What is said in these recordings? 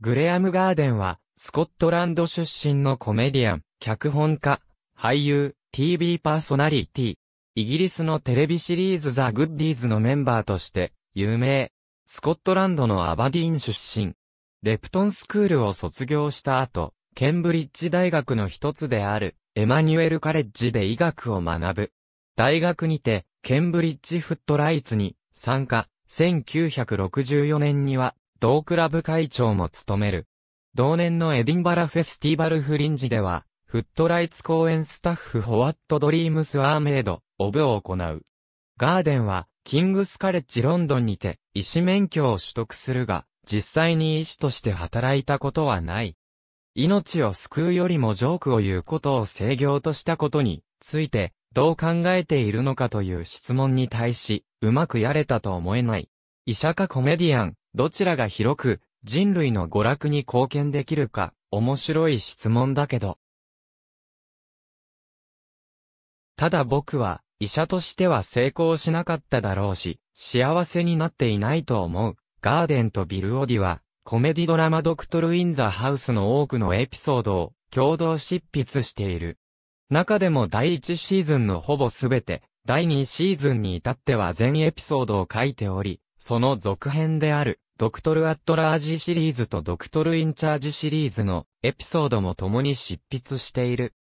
グレアム・ガーデンは、スコットランド出身のコメディアン、脚本家、俳優、TV パーソナリティ。イギリスのテレビシリーズザ・グッディーズのメンバーとして、有名。スコットランドのアバディーン出身。レプトンスクールを卒業した後、ケンブリッジ大学の一つである、エマニュエルカレッジで医学を学ぶ。大学にて、ケンブリッジフットライツに参加。1964年には、同クラブ会長も務める。同年のエディンバラフェスティバルフリンジでは、フットライツ公演スタッフホワットドリームスアーメイド、オブを行う。ガーデンは、キングスカレッジロンドンにて、医師免許を取得するが、実際に医師として働いたことはない。命を救うよりもジョークを言うことを制御としたことについて、どう考えているのかという質問に対し、うまくやれたと思えない。医者かコメディアン、どちらが広く人類の娯楽に貢献できるか、面白い質問だけど。ただ僕は、医者としては成功しなかっただろうし、幸せになっていないと思う。ガーデンとビル・オディは、コメディドラマドクトル・イン・ザ・ハウスの多くのエピソードを共同執筆している。中でも第1シーズンのほぼすべて、第2シーズンに至っては全エピソードを書いており、その続編である、ドクトル・アットラージシリーズとドクトル・インチャージシリーズのエピソードも共に執筆している。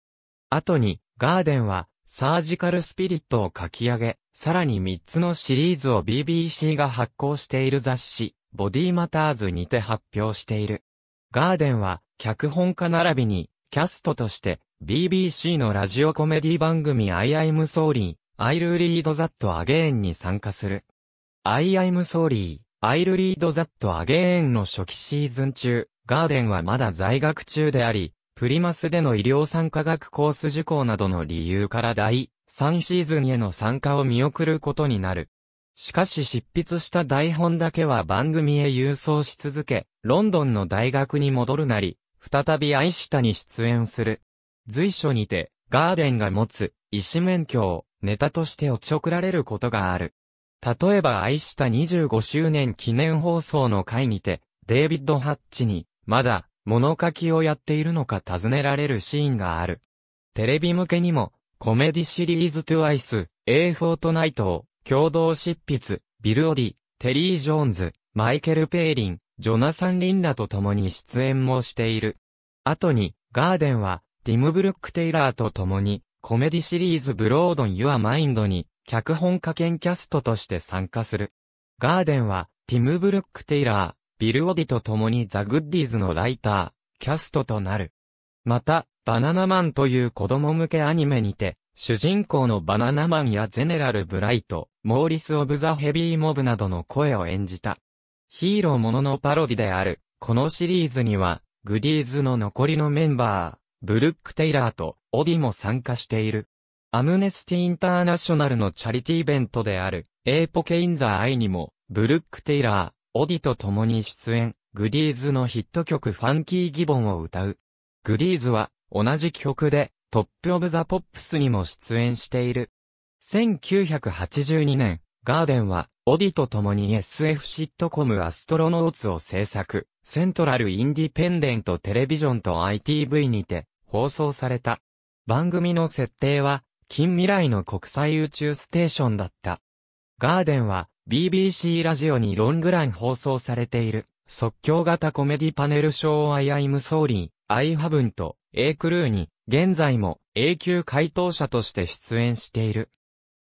後に、ガーデンは、サージカル・スピリットを書き上げ、さらに3つのシリーズを BBC が発行している雑誌、ボディ・マターズにて発表している。ガーデンは、脚本家並びに、キャストとして、BBC のラジオコメディ番組 I am sorry, I'll read that again に参加する。I am sorry アイルリード・ザット・アゲーンの初期シーズン中、ガーデンはまだ在学中であり、プリマスでの医療産科学コース受講などの理由から第3シーズンへの参加を見送ることになる。しかし執筆した台本だけは番組へ郵送し続け、ロンドンの大学に戻るなり、再び愛したに出演する。随所にて、ガーデンが持つ、医師免許を、ネタとしておちょくられることがある。例えば愛した25周年記念放送の回にて、デイビッド・ハッチに、まだ、物書きをやっているのか尋ねられるシーンがある。テレビ向けにも、コメディシリーズトゥアイス、A フォートナイトを、共同執筆、ビル・オディ、テリー・ジョーンズ、マイケル・ペイリン、ジョナサン・リンらと共に出演もしている。後に、ガーデンは、ティム・ブルック・テイラーと共に、コメディシリーズブロードン・ユア・マインドに脚本家兼キャストとして参加する。ガーデンは、ティム・ブルック・テイラー、ビル・オディと共にザ・グッディーズのライター、キャストとなる。また、バナナマンという子供向けアニメにて、主人公のバナナマンやゼネラル・ブライト、モーリス・オブ・ザ・ヘビー・モブなどの声を演じた。ヒーローもののパロディである、このシリーズには、グディーズの残りのメンバー、ブルック・テイラーとオディも参加している。アムネスティ・インターナショナルのチャリティイベントである、エーポケ・イン・ザ・アイにも、ブルック・テイラー、オディと共に出演、グディーズのヒット曲ファンキー・ギボンを歌う。グディーズは、同じ曲で、トップ・オブ・ザ・ポップスにも出演している。1982年、ガーデンは、オディと共に SF シットコムアストロノーツを制作、セントラル・インディペンデント・テレビジョンと ITV にて、放送された。番組の設定は、近未来の国際宇宙ステーションだった。ガーデンは BBC ラジオにロングラン放送されている即興型コメディパネルショー I am sorry, I haven't, A クルーに現在も永久回答者として出演している。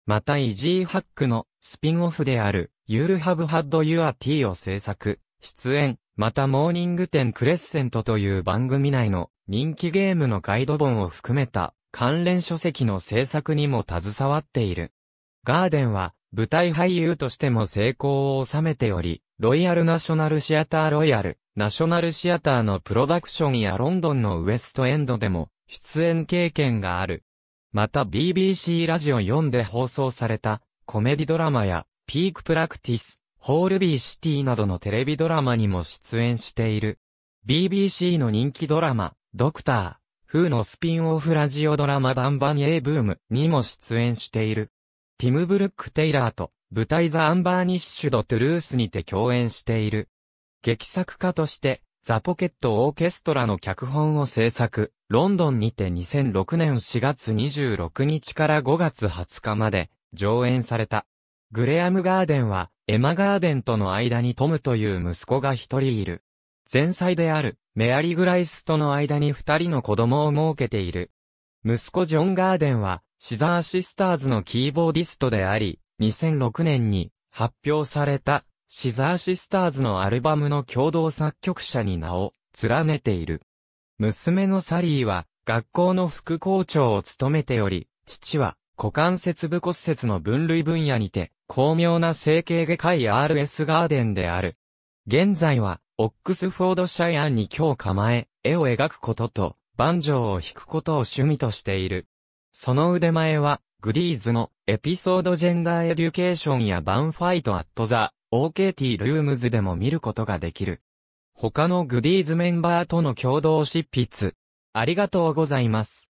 またイジーハックのスピンオフである You'll have had your tea を制作、出演、またモーニング店クレッセントという番組内の人気ゲームのガイド本を含めた関連書籍の制作にも携わっている。ガーデンは、舞台俳優としても成功を収めており、ロイヤルナショナルシアターロイヤル、ナショナルシアターのプロダクションやロンドンのウエストエンドでも出演経験がある。また BBC ラジオ4で放送されたコメディドラマやピークプラクティス、ホールビーシティなどのテレビドラマにも出演している。BBC の人気ドラマ、ドクター、風のスピンオフラジオドラマバンバニエーブームにも出演している。ティム・ブルック・テイラーと舞台ザ・アンバーニッシュド・トゥルースにて共演している。劇作家として、ザ・ポケット・オーケストラの脚本を制作、ロンドンにて2006年4月26日から5月20日まで上演された。グレアム・ガーデンは、エマ・ガーデンとの間にトムという息子が一人いる。前妻である、メアリー・グライスとの間に二人の子供を設けている。息子ジョン・ガーデンは、シザーシスターズのキーボーディストであり、2006年に発表された、シザーシスターズのアルバムの共同作曲者に名を連ねている。娘のサリーは、学校の副校長を務めており、父は、股関節部骨折の分類分野にて、巧妙な整形外科医 RS ガーデンである。現在は、オックスフォードシャイアンに今日構え、絵を描くことと、バンジョーを弾くことを趣味としている。その腕前は、グリーズのエピソードジェンダーエデュケーションやバンファイトアットザ、OKT ルームズでも見ることができる。他のグリーズメンバーとの共同執筆。ありがとうございます。